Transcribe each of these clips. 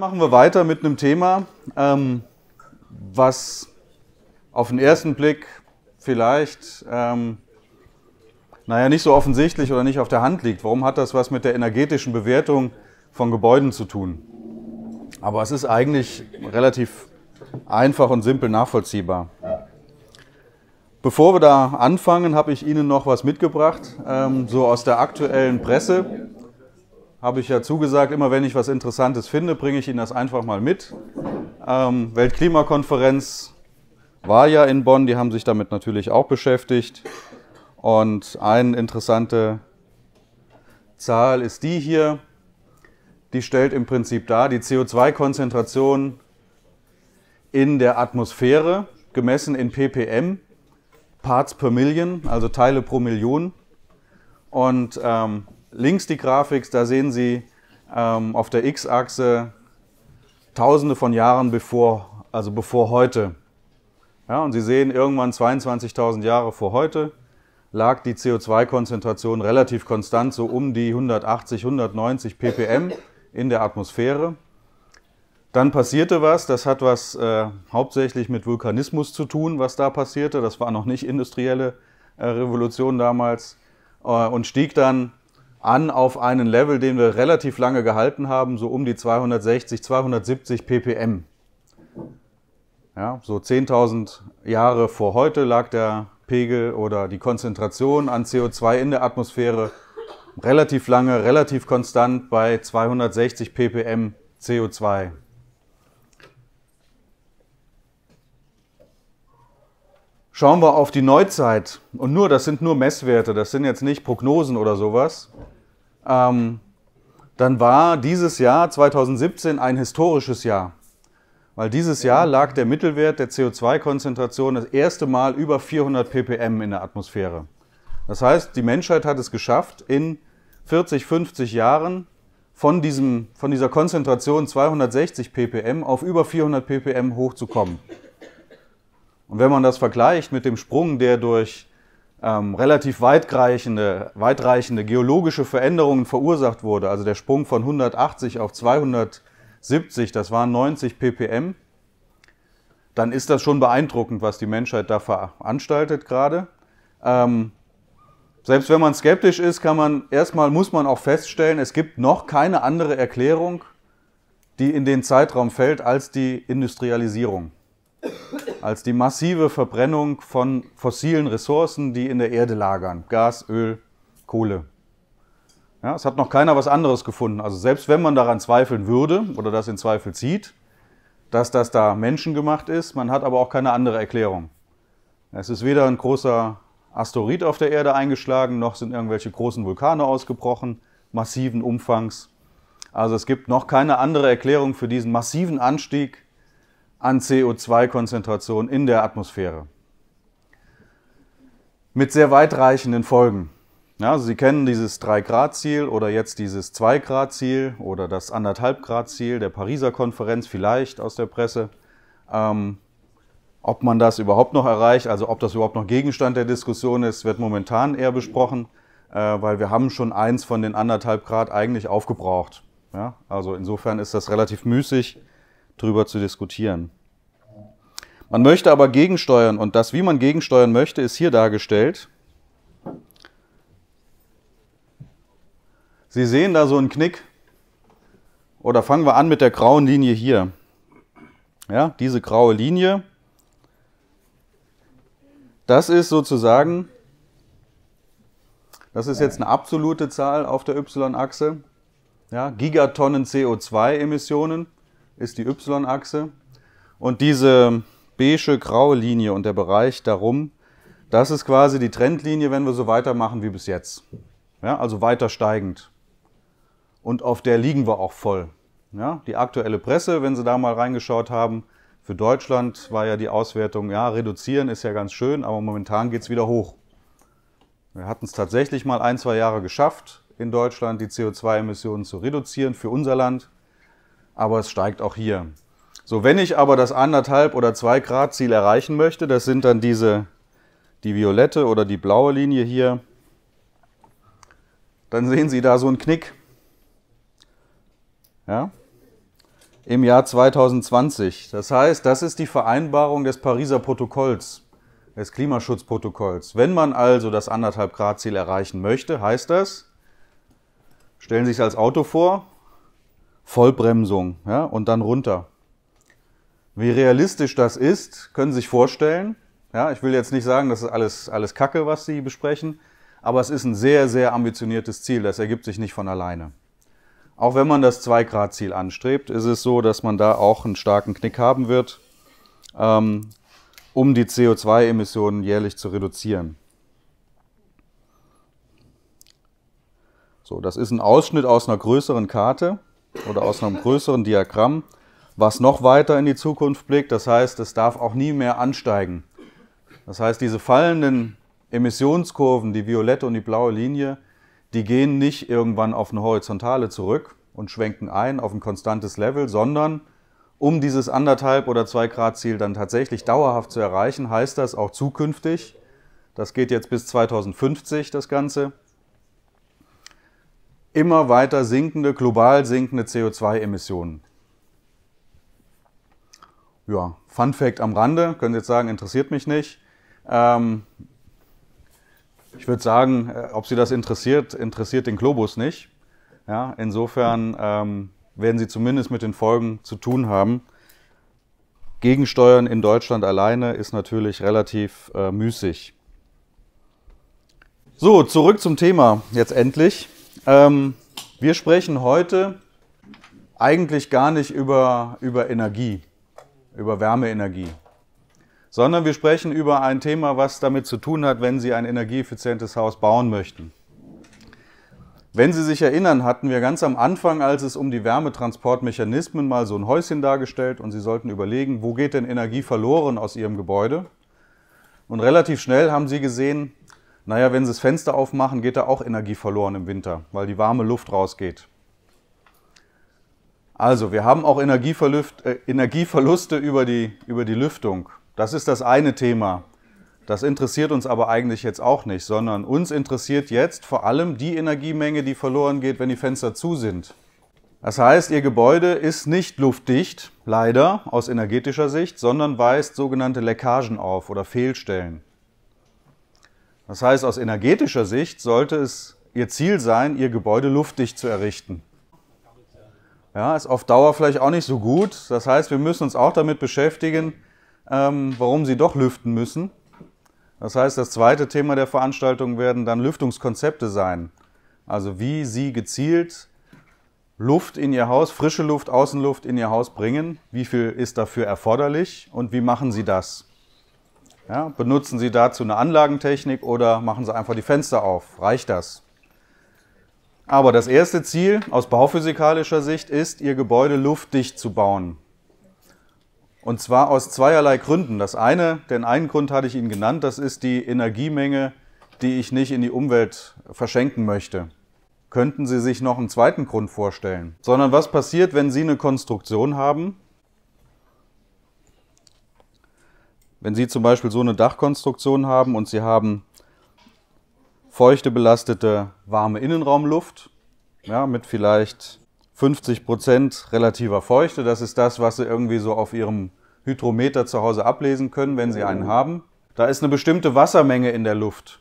machen wir weiter mit einem Thema, ähm, was auf den ersten Blick vielleicht, ähm, naja, nicht so offensichtlich oder nicht auf der Hand liegt. Warum hat das was mit der energetischen Bewertung von Gebäuden zu tun? Aber es ist eigentlich relativ einfach und simpel nachvollziehbar. Bevor wir da anfangen, habe ich Ihnen noch was mitgebracht, ähm, so aus der aktuellen Presse habe ich ja zugesagt, immer wenn ich was Interessantes finde, bringe ich Ihnen das einfach mal mit. Ähm, Weltklimakonferenz war ja in Bonn, die haben sich damit natürlich auch beschäftigt. Und eine interessante Zahl ist die hier. Die stellt im Prinzip dar, die CO2-Konzentration in der Atmosphäre, gemessen in ppm, Parts per Million, also Teile pro Million. Und ähm, links die Grafik, da sehen Sie ähm, auf der X-Achse Tausende von Jahren bevor, also bevor heute. Ja, und Sie sehen, irgendwann 22.000 Jahre vor heute lag die CO2-Konzentration relativ konstant, so um die 180, 190 ppm in der Atmosphäre. Dann passierte was, das hat was äh, hauptsächlich mit Vulkanismus zu tun, was da passierte. Das war noch nicht industrielle äh, Revolution damals äh, und stieg dann an auf einen Level, den wir relativ lange gehalten haben, so um die 260, 270 ppm. Ja, so 10.000 Jahre vor heute lag der Pegel oder die Konzentration an CO2 in der Atmosphäre relativ lange, relativ konstant bei 260 ppm CO2. Schauen wir auf die Neuzeit. Und nur, das sind nur Messwerte, das sind jetzt nicht Prognosen oder sowas. Ähm, dann war dieses Jahr 2017 ein historisches Jahr. Weil dieses Jahr lag der Mittelwert der CO2-Konzentration das erste Mal über 400 ppm in der Atmosphäre. Das heißt, die Menschheit hat es geschafft, in 40, 50 Jahren von, diesem, von dieser Konzentration 260 ppm auf über 400 ppm hochzukommen. Und wenn man das vergleicht mit dem Sprung, der durch ähm, relativ weitreichende, weitreichende geologische Veränderungen verursacht wurde. Also der Sprung von 180 auf 270, das waren 90 ppm. Dann ist das schon beeindruckend, was die Menschheit da veranstaltet gerade. Ähm, selbst wenn man skeptisch ist, kann man erstmal muss man auch feststellen, es gibt noch keine andere Erklärung, die in den Zeitraum fällt als die Industrialisierung als die massive Verbrennung von fossilen Ressourcen, die in der Erde lagern. Gas, Öl, Kohle. Ja, es hat noch keiner was anderes gefunden. Also selbst wenn man daran zweifeln würde oder das in Zweifel zieht, dass das da menschengemacht ist, man hat aber auch keine andere Erklärung. Es ist weder ein großer Asteroid auf der Erde eingeschlagen, noch sind irgendwelche großen Vulkane ausgebrochen, massiven Umfangs. Also es gibt noch keine andere Erklärung für diesen massiven Anstieg an CO2-Konzentration in der Atmosphäre. Mit sehr weitreichenden Folgen. Ja, also Sie kennen dieses 3-Grad-Ziel oder jetzt dieses 2-Grad-Ziel oder das 1,5-Grad-Ziel der Pariser Konferenz vielleicht aus der Presse. Ähm, ob man das überhaupt noch erreicht, also ob das überhaupt noch Gegenstand der Diskussion ist, wird momentan eher besprochen, äh, weil wir haben schon eins von den 1,5 Grad eigentlich aufgebraucht. Ja? Also insofern ist das relativ müßig, drüber zu diskutieren. Man möchte aber gegensteuern und das, wie man gegensteuern möchte, ist hier dargestellt. Sie sehen da so einen Knick. Oder fangen wir an mit der grauen Linie hier. Ja, diese graue Linie. Das ist sozusagen, das ist jetzt eine absolute Zahl auf der Y-Achse. Ja, Gigatonnen CO2-Emissionen ist die Y-Achse. Und diese beige, graue Linie und der Bereich darum, das ist quasi die Trendlinie, wenn wir so weitermachen wie bis jetzt. Ja, also weiter steigend. Und auf der liegen wir auch voll. Ja, die aktuelle Presse, wenn Sie da mal reingeschaut haben, für Deutschland war ja die Auswertung, ja, reduzieren ist ja ganz schön, aber momentan geht es wieder hoch. Wir hatten es tatsächlich mal ein, zwei Jahre geschafft, in Deutschland die CO2-Emissionen zu reduzieren für unser Land aber es steigt auch hier. So, wenn ich aber das 1,5 oder 2 Grad Ziel erreichen möchte, das sind dann diese, die violette oder die blaue Linie hier, dann sehen Sie da so einen Knick. Ja? Im Jahr 2020. Das heißt, das ist die Vereinbarung des Pariser Protokolls, des Klimaschutzprotokolls. Wenn man also das 1,5 Grad Ziel erreichen möchte, heißt das, stellen Sie sich als Auto vor, Vollbremsung ja, und dann runter. Wie realistisch das ist, können Sie sich vorstellen. Ja, ich will jetzt nicht sagen, das ist alles, alles Kacke, was Sie besprechen, aber es ist ein sehr, sehr ambitioniertes Ziel. Das ergibt sich nicht von alleine. Auch wenn man das 2-Grad-Ziel anstrebt, ist es so, dass man da auch einen starken Knick haben wird, ähm, um die CO2-Emissionen jährlich zu reduzieren. So, das ist ein Ausschnitt aus einer größeren Karte oder aus einem größeren Diagramm, was noch weiter in die Zukunft blickt. Das heißt, es darf auch nie mehr ansteigen. Das heißt, diese fallenden Emissionskurven, die violette und die blaue Linie, die gehen nicht irgendwann auf eine horizontale zurück und schwenken ein auf ein konstantes Level, sondern um dieses anderthalb oder zwei Grad Ziel dann tatsächlich dauerhaft zu erreichen, heißt das auch zukünftig, das geht jetzt bis 2050 das Ganze, immer weiter sinkende, global sinkende CO2-Emissionen. Ja, Fun Fact am Rande, können Sie jetzt sagen, interessiert mich nicht. Ähm, ich würde sagen, äh, ob Sie das interessiert, interessiert den Globus nicht. Ja, insofern ähm, werden Sie zumindest mit den Folgen zu tun haben. Gegensteuern in Deutschland alleine ist natürlich relativ äh, müßig. So, zurück zum Thema jetzt endlich. Ähm, wir sprechen heute eigentlich gar nicht über, über Energie, über Wärmeenergie, sondern wir sprechen über ein Thema, was damit zu tun hat, wenn Sie ein energieeffizientes Haus bauen möchten. Wenn Sie sich erinnern, hatten wir ganz am Anfang, als es um die Wärmetransportmechanismen mal so ein Häuschen dargestellt und Sie sollten überlegen, wo geht denn Energie verloren aus Ihrem Gebäude? Und relativ schnell haben Sie gesehen, naja, wenn sie das Fenster aufmachen, geht da auch Energie verloren im Winter, weil die warme Luft rausgeht. Also, wir haben auch äh, Energieverluste über die, über die Lüftung. Das ist das eine Thema. Das interessiert uns aber eigentlich jetzt auch nicht, sondern uns interessiert jetzt vor allem die Energiemenge, die verloren geht, wenn die Fenster zu sind. Das heißt, Ihr Gebäude ist nicht luftdicht, leider aus energetischer Sicht, sondern weist sogenannte Leckagen auf oder Fehlstellen. Das heißt, aus energetischer Sicht sollte es ihr Ziel sein, ihr Gebäude luftdicht zu errichten. Ja, ist auf Dauer vielleicht auch nicht so gut. Das heißt, wir müssen uns auch damit beschäftigen, ähm, warum sie doch lüften müssen. Das heißt, das zweite Thema der Veranstaltung werden dann Lüftungskonzepte sein. Also wie Sie gezielt Luft in Ihr Haus, frische Luft, Außenluft in Ihr Haus bringen. Wie viel ist dafür erforderlich und wie machen Sie das? Ja, benutzen Sie dazu eine Anlagentechnik oder machen Sie einfach die Fenster auf. Reicht das? Aber das erste Ziel aus bauphysikalischer Sicht ist, Ihr Gebäude luftdicht zu bauen. Und zwar aus zweierlei Gründen. Das eine, den einen Grund hatte ich Ihnen genannt, das ist die Energiemenge, die ich nicht in die Umwelt verschenken möchte. Könnten Sie sich noch einen zweiten Grund vorstellen? Sondern was passiert, wenn Sie eine Konstruktion haben, wenn Sie zum Beispiel so eine Dachkonstruktion haben und Sie haben feuchte belastete warme Innenraumluft, ja, mit vielleicht 50 Prozent relativer Feuchte, das ist das, was Sie irgendwie so auf Ihrem Hydrometer zu Hause ablesen können, wenn Sie einen haben. Da ist eine bestimmte Wassermenge in der Luft.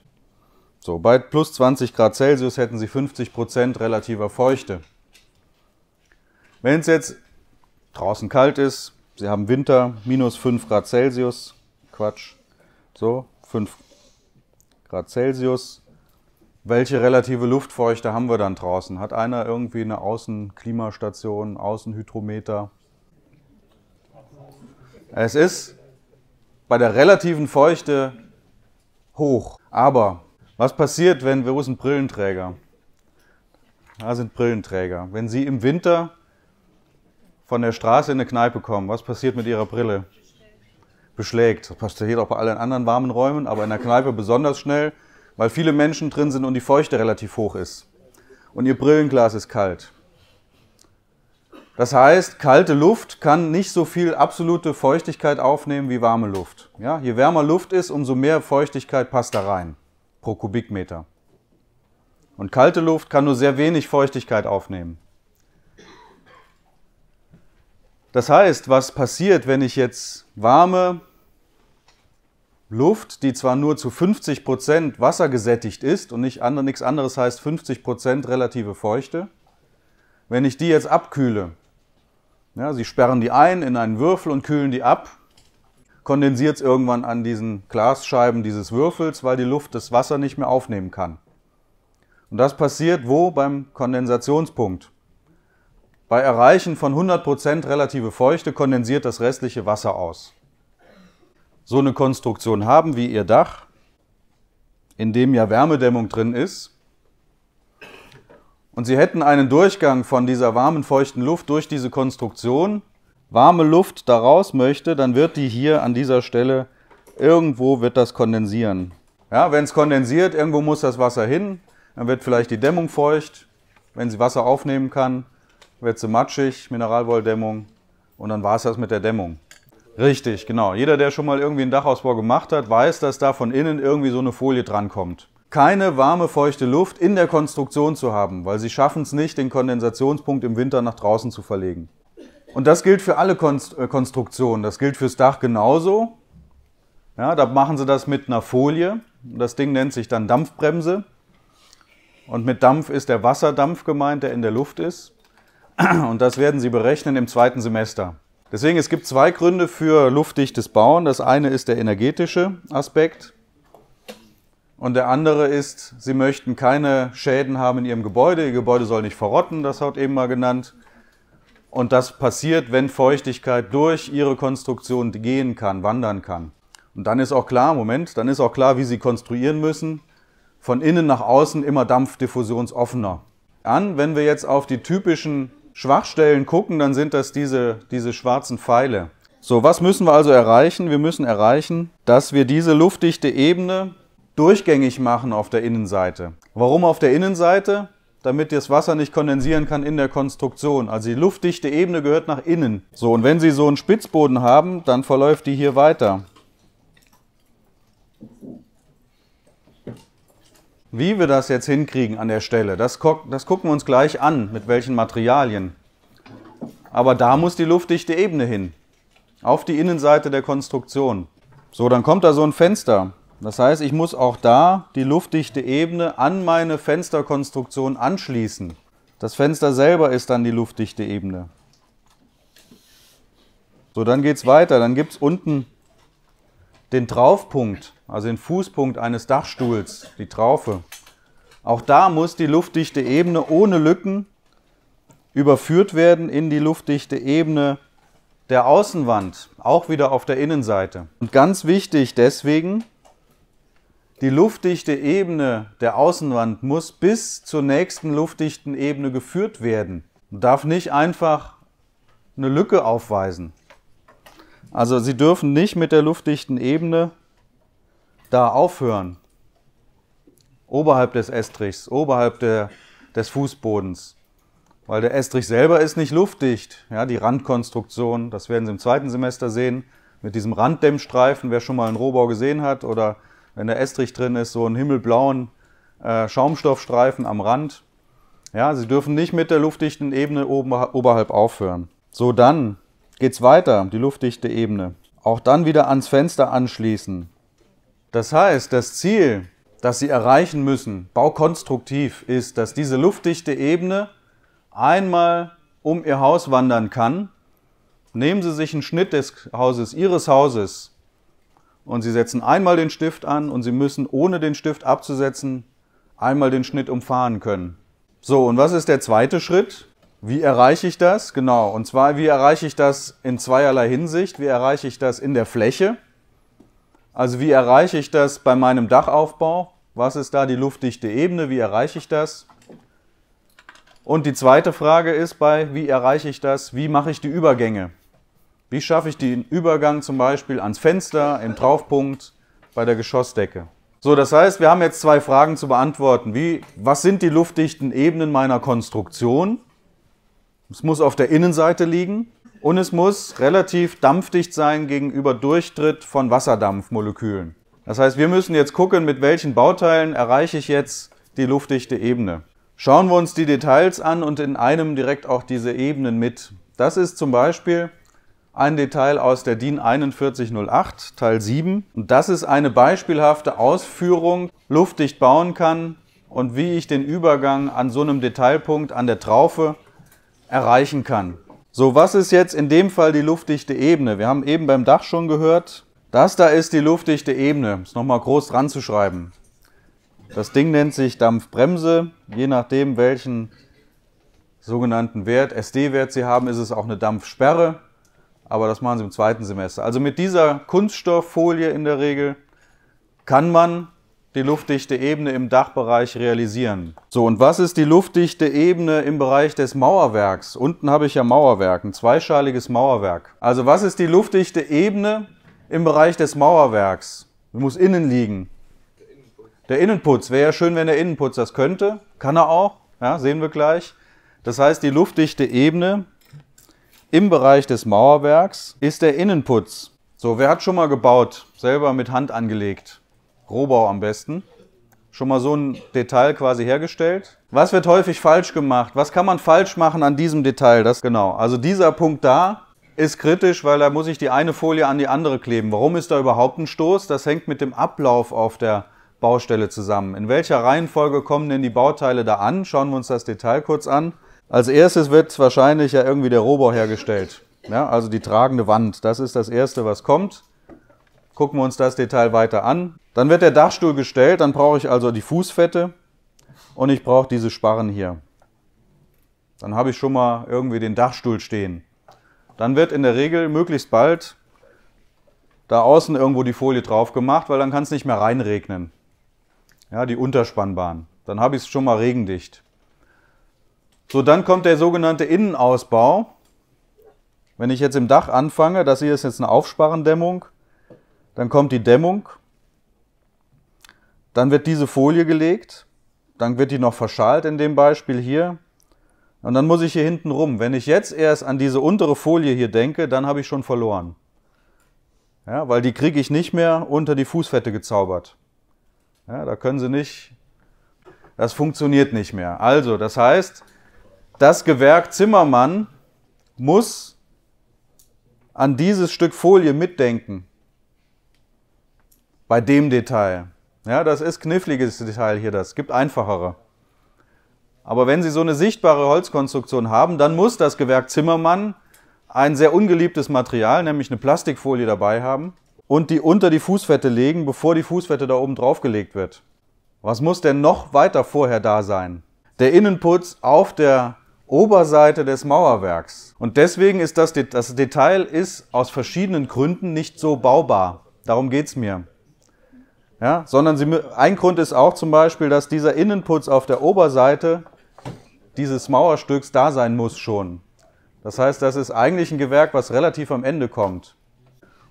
So, bei plus 20 Grad Celsius hätten Sie 50 Prozent relativer Feuchte. Wenn es jetzt draußen kalt ist, Sie haben Winter, minus 5 Grad Celsius, Quatsch. So, 5 Grad Celsius. Welche relative Luftfeuchte haben wir dann draußen? Hat einer irgendwie eine Außenklimastation, Außenhydrometer? Es ist bei der relativen Feuchte hoch. Aber was passiert, wenn wir sind Brillenträger? Da sind Brillenträger. Wenn Sie im Winter von der Straße in eine Kneipe kommen, was passiert mit Ihrer Brille? beschlägt. Das passiert auch bei allen anderen warmen Räumen, aber in der Kneipe besonders schnell, weil viele Menschen drin sind und die Feuchte relativ hoch ist. Und ihr Brillenglas ist kalt. Das heißt, kalte Luft kann nicht so viel absolute Feuchtigkeit aufnehmen wie warme Luft. Ja, je wärmer Luft ist, umso mehr Feuchtigkeit passt da rein pro Kubikmeter. Und kalte Luft kann nur sehr wenig Feuchtigkeit aufnehmen. Das heißt, was passiert, wenn ich jetzt warme Luft, die zwar nur zu 50 Prozent wassergesättigt ist und nicht andere, nichts anderes heißt 50 Prozent relative Feuchte, wenn ich die jetzt abkühle, ja, sie sperren die ein in einen Würfel und kühlen die ab, kondensiert es irgendwann an diesen Glasscheiben dieses Würfels, weil die Luft das Wasser nicht mehr aufnehmen kann. Und das passiert wo? Beim Kondensationspunkt. Bei Erreichen von 100% relative Feuchte kondensiert das restliche Wasser aus so eine Konstruktion haben wie Ihr Dach, in dem ja Wärmedämmung drin ist, und Sie hätten einen Durchgang von dieser warmen, feuchten Luft durch diese Konstruktion, warme Luft daraus möchte, dann wird die hier an dieser Stelle irgendwo wird das kondensieren. Ja, wenn es kondensiert, irgendwo muss das Wasser hin, dann wird vielleicht die Dämmung feucht. Wenn sie Wasser aufnehmen kann, wird sie matschig, Mineralwolldämmung und dann war es das mit der Dämmung. Richtig, genau. Jeder, der schon mal irgendwie einen Dachausbau gemacht hat, weiß, dass da von innen irgendwie so eine Folie drankommt. Keine warme, feuchte Luft in der Konstruktion zu haben, weil sie schaffen es nicht, den Kondensationspunkt im Winter nach draußen zu verlegen. Und das gilt für alle Konst äh, Konstruktionen. Das gilt fürs Dach genauso. Ja, da machen sie das mit einer Folie. Das Ding nennt sich dann Dampfbremse. Und mit Dampf ist der Wasserdampf gemeint, der in der Luft ist. Und das werden sie berechnen im zweiten Semester. Deswegen, es gibt zwei Gründe für luftdichtes Bauen. Das eine ist der energetische Aspekt und der andere ist, Sie möchten keine Schäden haben in Ihrem Gebäude. Ihr Gebäude soll nicht verrotten, das hat eben mal genannt. Und das passiert, wenn Feuchtigkeit durch Ihre Konstruktion gehen kann, wandern kann. Und dann ist auch klar, Moment, dann ist auch klar, wie Sie konstruieren müssen. Von innen nach außen immer dampfdiffusionsoffener. An, wenn wir jetzt auf die typischen Schwachstellen gucken, dann sind das diese, diese schwarzen Pfeile. So, was müssen wir also erreichen? Wir müssen erreichen, dass wir diese luftdichte Ebene durchgängig machen auf der Innenseite. Warum auf der Innenseite? Damit das Wasser nicht kondensieren kann in der Konstruktion. Also die luftdichte Ebene gehört nach innen. So, und wenn Sie so einen Spitzboden haben, dann verläuft die hier weiter. Wie wir das jetzt hinkriegen an der Stelle, das, das gucken wir uns gleich an, mit welchen Materialien. Aber da muss die luftdichte Ebene hin, auf die Innenseite der Konstruktion. So, dann kommt da so ein Fenster. Das heißt, ich muss auch da die luftdichte Ebene an meine Fensterkonstruktion anschließen. Das Fenster selber ist dann die luftdichte Ebene. So, dann geht es weiter. Dann gibt es unten den Traufpunkt, also den Fußpunkt eines Dachstuhls, die Traufe. Auch da muss die luftdichte Ebene ohne Lücken überführt werden in die luftdichte Ebene der Außenwand, auch wieder auf der Innenseite. Und ganz wichtig deswegen, die luftdichte Ebene der Außenwand muss bis zur nächsten luftdichten Ebene geführt werden und darf nicht einfach eine Lücke aufweisen. Also Sie dürfen nicht mit der luftdichten Ebene da aufhören. Oberhalb des Estrichs, oberhalb der, des Fußbodens. Weil der Estrich selber ist nicht luftdicht. Ja, die Randkonstruktion, das werden Sie im zweiten Semester sehen, mit diesem Randdämmstreifen, wer schon mal einen Rohbau gesehen hat, oder wenn der Estrich drin ist, so einen himmelblauen äh, Schaumstoffstreifen am Rand. Ja, Sie dürfen nicht mit der luftdichten Ebene oben, oberhalb aufhören. So, dann geht es weiter, die luftdichte Ebene. Auch dann wieder ans Fenster anschließen. Das heißt, das Ziel, das Sie erreichen müssen, baukonstruktiv, ist, dass diese luftdichte Ebene einmal um Ihr Haus wandern kann. Nehmen Sie sich einen Schnitt des Hauses, Ihres Hauses, und Sie setzen einmal den Stift an und Sie müssen, ohne den Stift abzusetzen, einmal den Schnitt umfahren können. So, und was ist der zweite Schritt? Wie erreiche ich das? Genau. Und zwar, wie erreiche ich das in zweierlei Hinsicht? Wie erreiche ich das in der Fläche? Also wie erreiche ich das bei meinem Dachaufbau? Was ist da die luftdichte Ebene? Wie erreiche ich das? Und die zweite Frage ist bei, wie erreiche ich das? Wie mache ich die Übergänge? Wie schaffe ich den Übergang zum Beispiel ans Fenster, im Traufpunkt, bei der Geschossdecke? So, das heißt, wir haben jetzt zwei Fragen zu beantworten. Wie, was sind die luftdichten Ebenen meiner Konstruktion? Es muss auf der Innenseite liegen und es muss relativ dampfdicht sein gegenüber Durchtritt von Wasserdampfmolekülen. Das heißt, wir müssen jetzt gucken, mit welchen Bauteilen erreiche ich jetzt die luftdichte Ebene. Schauen wir uns die Details an und in einem direkt auch diese Ebenen mit. Das ist zum Beispiel ein Detail aus der DIN 4108 Teil 7. Und das ist eine beispielhafte Ausführung, luftdicht bauen kann und wie ich den Übergang an so einem Detailpunkt an der Traufe erreichen kann. So, was ist jetzt in dem Fall die luftdichte Ebene? Wir haben eben beim Dach schon gehört, das da ist die luftdichte Ebene. Ist nochmal groß dran zu schreiben. Das Ding nennt sich Dampfbremse. Je nachdem, welchen sogenannten Wert, SD-Wert Sie haben, ist es auch eine Dampfsperre. Aber das machen Sie im zweiten Semester. Also mit dieser Kunststofffolie in der Regel kann man die luftdichte Ebene im Dachbereich realisieren. So, und was ist die luftdichte Ebene im Bereich des Mauerwerks? Unten habe ich ja Mauerwerk, ein zweischaliges Mauerwerk. Also was ist die luftdichte Ebene im Bereich des Mauerwerks? Das muss innen liegen. Der Innenputz, der Innenputz. wäre ja schön, wenn der Innenputz das könnte. Kann er auch, ja, sehen wir gleich. Das heißt, die luftdichte Ebene im Bereich des Mauerwerks ist der Innenputz. So, wer hat schon mal gebaut, selber mit Hand angelegt? Rohbau am besten. Schon mal so ein Detail quasi hergestellt. Was wird häufig falsch gemacht? Was kann man falsch machen an diesem Detail? Das genau. Also dieser Punkt da ist kritisch, weil da muss ich die eine Folie an die andere kleben. Warum ist da überhaupt ein Stoß? Das hängt mit dem Ablauf auf der Baustelle zusammen. In welcher Reihenfolge kommen denn die Bauteile da an? Schauen wir uns das Detail kurz an. Als erstes wird wahrscheinlich ja irgendwie der Rohbau hergestellt. Ja, also die tragende Wand, das ist das Erste, was kommt gucken wir uns das Detail weiter an. Dann wird der Dachstuhl gestellt, dann brauche ich also die Fußfette und ich brauche diese Sparren hier. Dann habe ich schon mal irgendwie den Dachstuhl stehen. Dann wird in der Regel möglichst bald da außen irgendwo die Folie drauf gemacht, weil dann kann es nicht mehr reinregnen. Ja, die Unterspannbahn. Dann habe ich es schon mal regendicht. So, dann kommt der sogenannte Innenausbau. Wenn ich jetzt im Dach anfange, das hier ist jetzt eine Aufsparrendämmung, dann kommt die Dämmung, dann wird diese Folie gelegt, dann wird die noch verschalt in dem Beispiel hier. Und dann muss ich hier hinten rum. Wenn ich jetzt erst an diese untere Folie hier denke, dann habe ich schon verloren. Ja, weil die kriege ich nicht mehr unter die Fußfette gezaubert. Ja, da können sie nicht, das funktioniert nicht mehr. Also, das heißt, das Gewerk Zimmermann muss an dieses Stück Folie mitdenken bei dem Detail. Ja, das ist kniffliges Detail hier, das gibt einfachere. Aber wenn Sie so eine sichtbare Holzkonstruktion haben, dann muss das Gewerk Zimmermann ein sehr ungeliebtes Material, nämlich eine Plastikfolie dabei haben und die unter die Fußfette legen, bevor die Fußfette da oben drauf gelegt wird. Was muss denn noch weiter vorher da sein? Der Innenputz auf der Oberseite des Mauerwerks. Und deswegen ist das, das Detail ist aus verschiedenen Gründen nicht so baubar. Darum geht's mir. Ja, sondern sie, ein Grund ist auch zum Beispiel, dass dieser Innenputz auf der Oberseite dieses Mauerstücks da sein muss schon. Das heißt, das ist eigentlich ein Gewerk, was relativ am Ende kommt.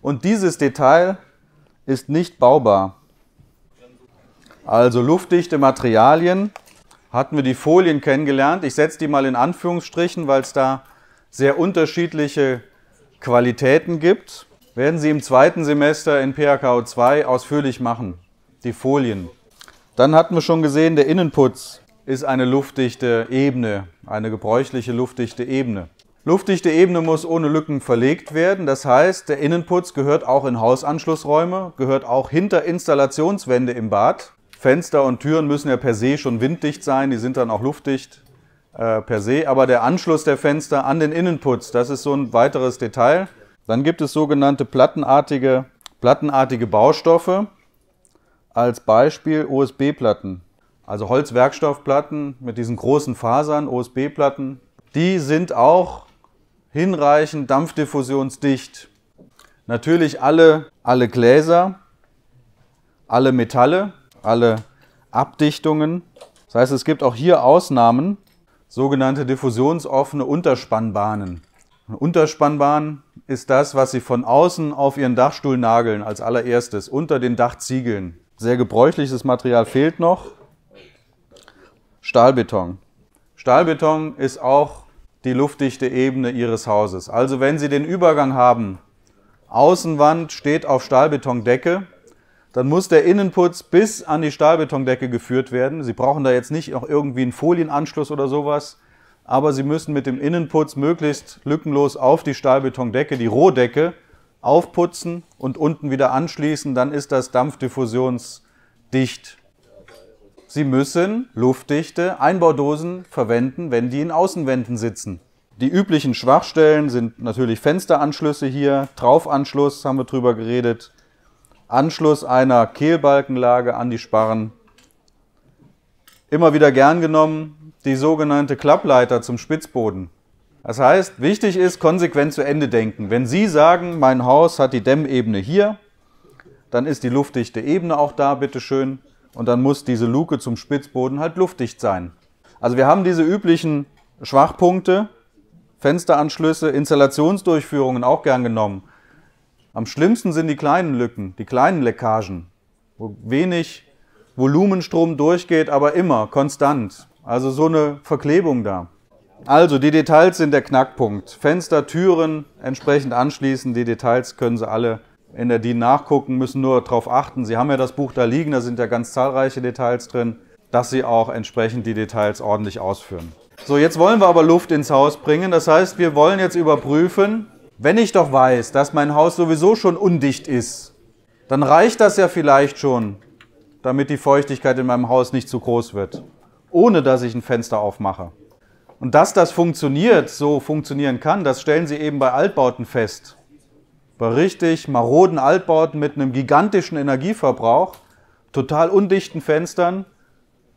Und dieses Detail ist nicht baubar. Also luftdichte Materialien hatten wir die Folien kennengelernt. Ich setze die mal in Anführungsstrichen, weil es da sehr unterschiedliche Qualitäten gibt werden Sie im zweiten Semester in PHKO 2 ausführlich machen. Die Folien. Dann hatten wir schon gesehen, der Innenputz ist eine luftdichte Ebene, eine gebräuchliche luftdichte Ebene. Luftdichte Ebene muss ohne Lücken verlegt werden. Das heißt, der Innenputz gehört auch in Hausanschlussräume, gehört auch hinter Installationswände im Bad. Fenster und Türen müssen ja per se schon winddicht sein, die sind dann auch luftdicht äh, per se. Aber der Anschluss der Fenster an den Innenputz, das ist so ein weiteres Detail. Dann gibt es sogenannte plattenartige, plattenartige Baustoffe, als Beispiel OSB-Platten. Also Holzwerkstoffplatten mit diesen großen Fasern, OSB-Platten. Die sind auch hinreichend dampfdiffusionsdicht. Natürlich alle, alle Gläser, alle Metalle, alle Abdichtungen. Das heißt, es gibt auch hier Ausnahmen, sogenannte diffusionsoffene Unterspannbahnen. Eine ist das, was sie von außen auf ihren Dachstuhl nageln, als allererstes, unter den Dachziegeln. Sehr gebräuchliches Material fehlt noch. Stahlbeton. Stahlbeton ist auch die luftdichte Ebene ihres Hauses. Also wenn Sie den Übergang haben, Außenwand steht auf Stahlbetondecke, dann muss der Innenputz bis an die Stahlbetondecke geführt werden. Sie brauchen da jetzt nicht noch irgendwie einen Folienanschluss oder sowas aber sie müssen mit dem Innenputz möglichst lückenlos auf die Stahlbetondecke, die Rohdecke, aufputzen und unten wieder anschließen, dann ist das dampfdiffusionsdicht. Sie müssen luftdichte Einbaudosen verwenden, wenn die in Außenwänden sitzen. Die üblichen Schwachstellen sind natürlich Fensteranschlüsse hier, Traufanschluss haben wir drüber geredet, Anschluss einer Kehlbalkenlage an die Sparren immer wieder gern genommen die sogenannte Klappleiter zum Spitzboden. Das heißt, wichtig ist, konsequent zu Ende denken. Wenn Sie sagen, mein Haus hat die Dämmebene hier, dann ist die luftdichte Ebene auch da, bitteschön. Und dann muss diese Luke zum Spitzboden halt luftdicht sein. Also wir haben diese üblichen Schwachpunkte, Fensteranschlüsse, Installationsdurchführungen auch gern genommen. Am schlimmsten sind die kleinen Lücken, die kleinen Leckagen, wo wenig Volumenstrom durchgeht, aber immer konstant. Also so eine Verklebung da. Also die Details sind der Knackpunkt. Fenster, Türen entsprechend anschließen. Die Details können Sie alle in der DIN nachgucken, müssen nur darauf achten. Sie haben ja das Buch da liegen, da sind ja ganz zahlreiche Details drin, dass Sie auch entsprechend die Details ordentlich ausführen. So, jetzt wollen wir aber Luft ins Haus bringen. Das heißt, wir wollen jetzt überprüfen, wenn ich doch weiß, dass mein Haus sowieso schon undicht ist, dann reicht das ja vielleicht schon, damit die Feuchtigkeit in meinem Haus nicht zu groß wird, ohne dass ich ein Fenster aufmache. Und dass das funktioniert, so funktionieren kann, das stellen sie eben bei Altbauten fest. Bei richtig maroden Altbauten mit einem gigantischen Energieverbrauch, total undichten Fenstern,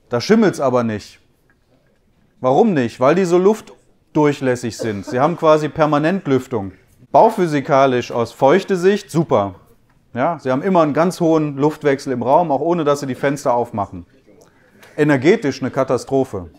da schimmelt es aber nicht. Warum nicht? Weil die so luftdurchlässig sind. Sie haben quasi Permanentlüftung. Bauphysikalisch aus feuchte Sicht super. Ja, sie haben immer einen ganz hohen Luftwechsel im Raum, auch ohne dass sie die Fenster aufmachen. Energetisch eine Katastrophe.